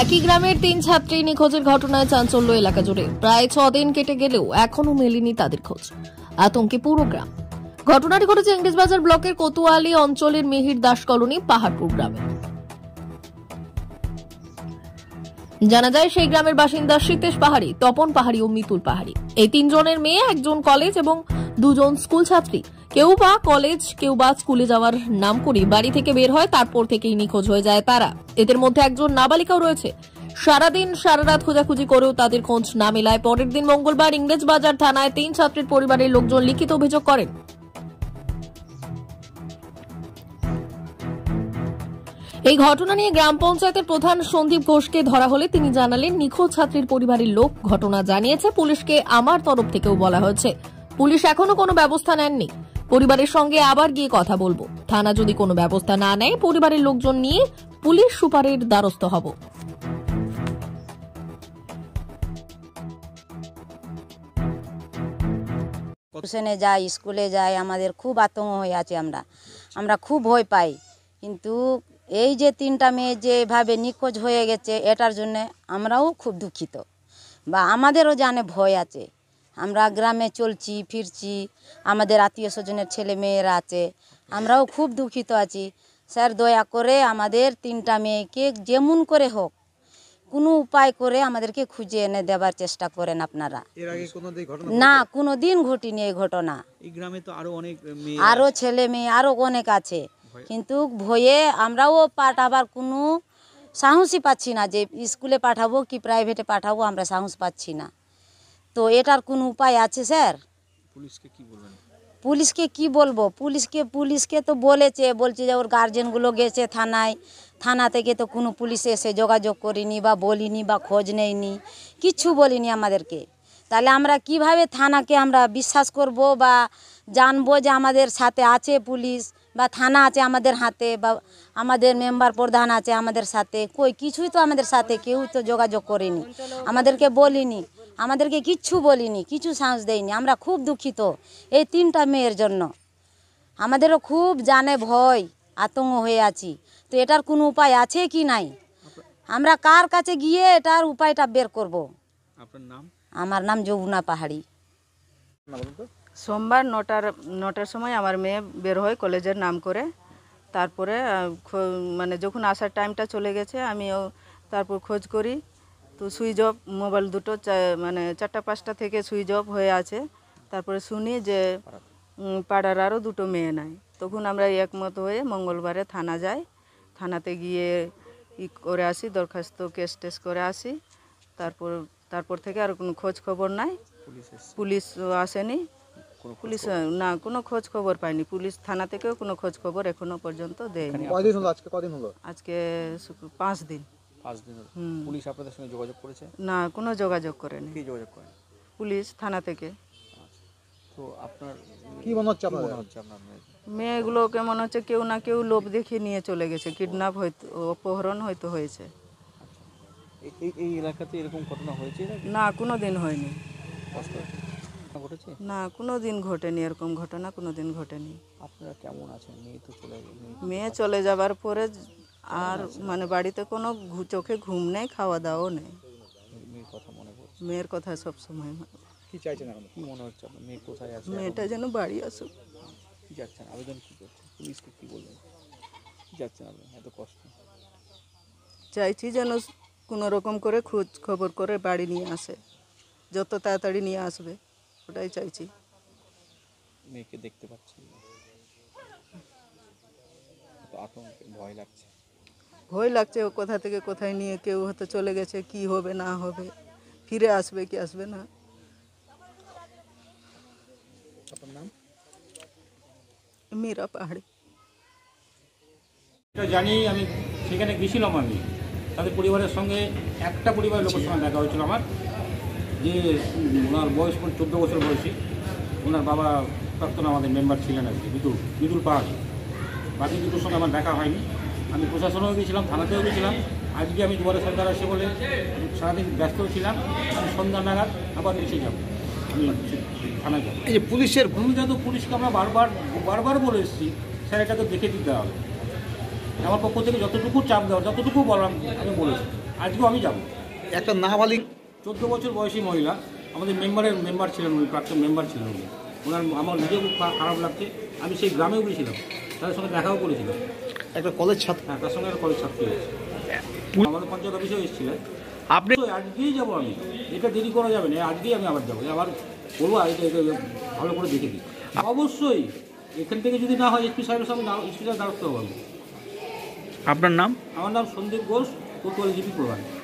একই গ্রামের তিন ছাত্রী নিখোঁজের ঘটনায় চাঞ্চল্য এলাকা জুড়ে প্রায় ছদিন কেটে গেলেও এখনো মেলেনি তাদের খোঁজ আতঙ্কে পুরো গ্রাম ঘটনাটি ঘটেছে ইংরেজবাজার ব্লকের কোতোয়ালি অঞ্চলের মিহির দাস কলোনি পাহাড়পুর গ্রামে জানা যায় সেই গ্রামের বাসিন্দা শীতেশ পাহাড়ি তপন পাহাড়ি ও মিতুল পাহাড়ি এই তিনজনের মেয়ে একজন কলেজ এবং দুজন স্কুল ছাত্রী কেউ বা কলেজ কেউ বা স্কুলে যাওয়ার নাম করে বাড়ি থেকে বের হয় তারপর থেকেই নিখোঁজ হয়ে যায় তারা এদের মধ্যে একজন নাবালিকাও রয়েছে সারাদিন সারা রাত খোঁজাখুঁজি করেও তাদের খোঁজ না মেলায় পরের দিন মঙ্গলবার ইংরেজ বাজার থানায় তিন ছাত্রীর পরিবারের লোকজন লিখিত অভিযোগ করেন এই ঘটনা নিয়ে গ্রাম পঞ্চায়েতের প্রধান সন্দীপ ঘোষকে ধরা হলে তিনি জানালেন নিখোঁজ ছাত্রীর পরিবারের লোক ঘটনা জানিয়েছে পুলিশকে আমার তরফ থেকেও বলা হয়েছে পুলিশ এখনো কোনো ব্যবস্থা নেননি পরিবারের সঙ্গে আবার গিয়ে কথা বলবো থানা যদি কোনো ব্যবস্থা না নেয় পরিবারের লোকজন নিয়ে পুলিশ সুপারের দ্বারস্থ হব টিউশনে যাই স্কুলে যাই আমাদের খুব আতঙ্ক হয়ে আছি আমরা আমরা খুব ভয় পাই কিন্তু এই যে তিনটা মেয়ে যে এভাবে নিখোঁজ হয়ে গেছে এটার জন্যে আমরাও খুব দুঃখিত বা আমাদেরও জানে ভয় আছে আমরা গ্রামে চলছি ফিরছি আমাদের আত্মীয় স্বজনের ছেলে মেয়েরা আছে আমরাও খুব দুঃখিত আছি স্যার দয়া করে আমাদের তিনটা মেয়েকে যেমন করে হোক কোনো উপায় করে আমাদেরকে খুঁজে এনে দেবার চেষ্টা করেন আপনারা না কোনো দিন ঘটিনি এই ঘটনা আরও ছেলে মেয়ে আরও অনেক আছে কিন্তু ভয়ে আমরাও পাঠাবার কোনো সাহসই পাচ্ছি না যে স্কুলে পাঠাবো কি প্রাইভেটে পাঠাবো আমরা সাহস পাচ্ছি না তো এটার কোন উপায় আছে স্যার পুলিশকে কি বলবেন পুলিশকে কি বলবো পুলিশকে পুলিশকে তো বলেছে বলছে যে ওর গার্জেনগুলো গেছে থানায় থানা থেকে তো কোনো পুলিশ এসে যোগাযোগ করিনি বা বলিনি বা খোঁজ নেয়নি কিচ্ছু বলিনি আমাদেরকে তাহলে আমরা কিভাবে থানাকে আমরা বিশ্বাস করব বা জানবো যে আমাদের সাথে আছে পুলিশ বা থানা আছে আমাদের হাতে বা আমাদের মেম্বার প্রধান আছে আমাদের সাথে কই কিছুই তো আমাদের সাথে কেউ তো যোগাযোগ করেনি আমাদেরকে বলিনি আমাদেরকে কিচ্ছু বলিনি কিছু সাহস দেয়নি আমরা খুব দুঃখিত এই তিনটা মেয়ের জন্য আমাদেরও খুব জানে ভয় আতঙ্ক হয়ে আছি তো এটার কোনো উপায় আছে কি নাই আমরা কার কাছে গিয়ে এটার উপায়টা বের করব আমার নাম যমুনা পাহাড়ি সোমবার নটার নটার সময় আমার মেয়ে বের হয় কলেজের নাম করে তারপরে মানে যখন আসার টাইমটা চলে গেছে আমিও তারপর খোঁজ করি তো সুইচ অফ মোবাইল দুটো মানে চারটা পাঁচটা থেকে সুইচ অফ হয়ে আছে তারপরে শুনি যে পাড়ার আরও দুটো মেয়ে নাই তখন আমরা একমত হয়ে মঙ্গলবারে থানা যাই থানাতে গিয়ে ই করে আসি দরখাস্ত কেস টেস করে আসি তারপর তারপর থেকে আর কোনো খোঁজ খবর নাই পুলিশ আসেনি পুলিশ না কোনো খোঁজ খবর পাইনি পুলিশ থানা থেকেও কোনো খোঁজ খবর এখনো পর্যন্ত দেয়নি আজকে পাঁচ দিন পাঁচ দিন পুলিশ আপনাদের সঙ্গে যোগাযোগ করেছে না কোনো যোগাযোগ করেনি কি যোগাযোগ করেন পুলিশ থানা থেকে আচ্ছা। তো আপনার কি মনে হচ্ছে আপনার মনে হচ্ছে আপনার মেয়েগুলোকে মনে হচ্ছে কেউ না কেউ লোভ দেখিয়ে নিয়ে চলে গেছে কিডন্যাপ হয়তো অপহরণ হয়তো হয়েছে এই এই এলাকাতে এরকম ঘটনা হয়েছে না কোনো দিন হয়নি না কোনো দিন ঘটেনি এরকম ঘটনা কোনো দিন ঘটেনি আপনারা কেমন আছেন মেয়ে তো চলে মেয়ে চলে যাবার পরে আর মানে বাড়িতে কোনো চোখে ঘুম নেই খাওয়া দাওয়াও নেই মেয়ের কথা মনে পড়ছে মেয়ের কথা সবসময় কি চাইছেন এখন কি মনে হচ্ছে আপনার মেয়ে কোথায় আছে মেয়েটা যেন বাড়ি আসুক কি যাচ্ছেন আবেদন কি করছেন পুলিশকে কি বলবেন কি যাচ্ছেন আবেদন এত কষ্ট চাইছি যেন কোনো রকম করে খোঁজ খবর করে বাড়ি নিয়ে আসে যত তাড়াতাড়ি নিয়ে আসবে ওটাই চাইছি মেয়েকে দেখতে পাচ্ছি আতঙ্কে ভয় লাগছে ভয় লাগছে কোথা থেকে কোথায় নিয়ে কেউ হয়তো চলে গেছে কি হবে না হবে ফিরে আসবে কি আসবে না মীরা পাহাড়ে জানি আমি সেখানে গেছিলাম আমি তাদের পরিবারের সঙ্গে একটা পরিবারের লোকের সঙ্গে দেখা হয়েছিল আমার যে ওনার বয়স চোদ্দ বছর বয়সী ওনার বাবা প্রাক্তন আমাদের মেম্বার ছিলেন আর কি বিদুল বিদুল পাহাড় বাকি দুটোর সঙ্গে আমার দেখা হয়নি আমি প্রশাসনেও গিয়েছিলাম থানাতেও গিয়েছিলাম আজকে আমি দুবারে সরকার আসে বলে সারাদিন ব্যস্ত ছিলাম আমি সন্ধ্যা নাগাদ আবার এসে যাব আমি থানা যাব এই যে পুলিশের ভূমিকা তো পুলিশকে আমরা বারবার বারবার বলে এসেছি স্যার এটা তো দেখে দিতে হবে আমার পক্ষ থেকে যতটুকু চাপ দেওয়া যতটুকু বললাম আমি বলেছি আজকেও আমি যাব একটা নাবালিক চোদ্দ বছর বয়সী মহিলা আমাদের মেম্বারের মেম্বার ছিলেন উনি প্রাক্তন মেম্বার ছিলেন উনি ওনার আমার নিজেও খুব খারাপ লাগছে আমি সেই গ্রামেও গিয়েছিলাম তাদের সঙ্গে দেখাও করেছিলাম একটা কলেজ ছাত্র হ্যাঁ তার সঙ্গে একটা কলেজ ছাত্রী আছে আমাদের পঞ্চায়েত অফিসেও এসেছিলেন আপনি আজকেই যাবো আমি এটা দেরি করা যাবে না আজকেই আমি আবার যাবো আবার বলবো এটা ভালো করে দেখে দিই অবশ্যই এখান থেকে যদি না হয় এসপি সাহেবের সঙ্গে এসপি সাহেব দাঁড়াতে হবে আপনার নাম আমার নাম সন্দীপ ঘোষ কোতোয়ালি জিপি প্রধান